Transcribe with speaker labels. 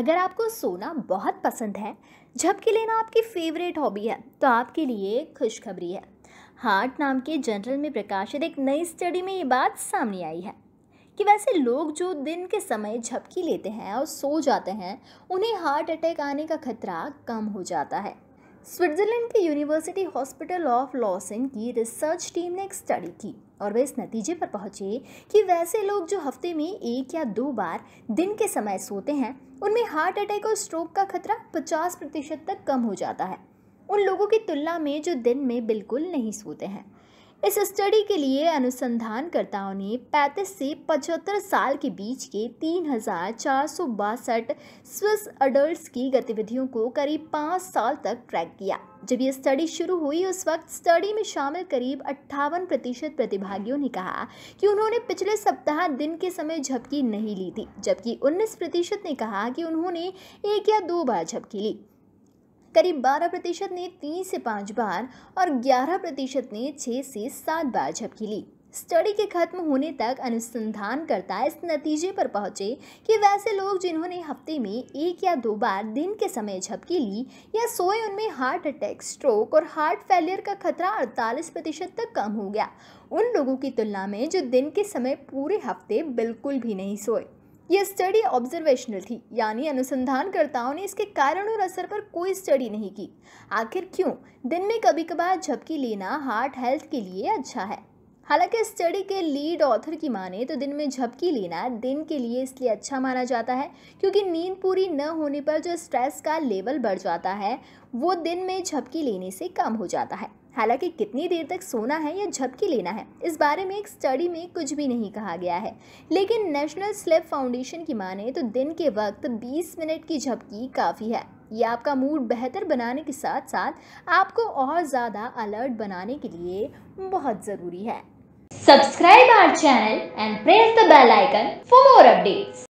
Speaker 1: अगर आपको सोना बहुत पसंद है झपकी लेना आपकी फेवरेट हॉबी है तो आपके लिए खुशखबरी है हार्ट नाम के जर्नल में प्रकाशित एक नई स्टडी में ये बात सामने आई है कि वैसे लोग जो दिन के समय झपकी लेते हैं और सो जाते हैं उन्हें हार्ट अटैक आने का खतरा कम हो जाता है स्विट्जरलैंड के यूनिवर्सिटी हॉस्पिटल ऑफ लॉसन की रिसर्च टीम ने एक स्टडी की और वे इस नतीजे पर पहुंचे कि वैसे लोग जो हफ्ते में एक या दो बार दिन के समय सोते हैं उनमें हार्ट अटैक और स्ट्रोक का खतरा 50 प्रतिशत तक कम हो जाता है उन लोगों की तुलना में जो दिन में बिल्कुल नहीं सोते हैं इस स्टडी के लिए अनुसंधानकर्ताओं ने 35 से 75 साल के बीच के तीन स्विस अडल्ट की गतिविधियों को करीब पाँच साल तक ट्रैक किया जब ये स्टडी शुरू हुई उस वक्त स्टडी में शामिल करीब अट्ठावन प्रतिशत प्रतिभागियों ने कहा कि उन्होंने पिछले सप्ताह दिन के समय झपकी नहीं ली थी जबकि 19 प्रतिशत ने कहा कि उन्होंने एक या दो बार झपकी ली करीब 12 प्रतिशत ने तीन से पाँच बार और 11 प्रतिशत ने छः से सात बार झपकी ली स्टडी के खत्म होने तक अनुसंधानकर्ता इस नतीजे पर पहुंचे कि वैसे लोग जिन्होंने हफ्ते में एक या दो बार दिन के समय झपकी ली या सोए उनमें हार्ट अटैक स्ट्रोक और हार्ट फेलियर का खतरा 48 प्रतिशत तक कम हो गया उन लोगों की तुलना में जो दिन के समय पूरे हफ्ते बिल्कुल भी नहीं सोए ये स्टडी ऑब्जर्वेशनल थी यानी अनुसंधानकर्ताओं ने इसके कारण और असर पर कोई स्टडी नहीं की आखिर क्यों दिन में कभी कभार झपकी लेना हार्ट हेल्थ के लिए अच्छा है हालांकि स्टडी के लीड ऑथर की माने तो दिन में झपकी लेना दिन के लिए इसलिए अच्छा माना जाता है क्योंकि नींद पूरी न होने पर जो स्ट्रेस का लेवल बढ़ जाता है वो दिन में झपकी लेने से कम हो जाता है हालांकि कितनी देर तक सोना है या झपकी लेना है इस बारे में एक स्टडी में कुछ भी नहीं कहा गया है लेकिन नेशनल स्लिप फाउंडेशन की माने तो दिन के वक्त 20 मिनट की झपकी काफ़ी है ये आपका मूड बेहतर बनाने के साथ साथ आपको और ज़्यादा अलर्ट बनाने के लिए बहुत ज़रूरी है Subscribe our channel and press the bell icon for more updates.